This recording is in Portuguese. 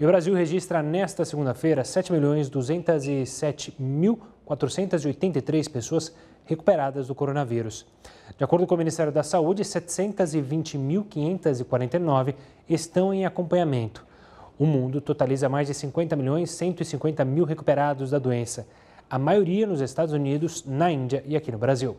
E o Brasil registra nesta segunda-feira 7.207.483 pessoas recuperadas do coronavírus. De acordo com o Ministério da Saúde, 720.549 estão em acompanhamento. O mundo totaliza mais de 50 milhões 150 mil recuperados da doença, a maioria nos Estados Unidos, na Índia e aqui no Brasil.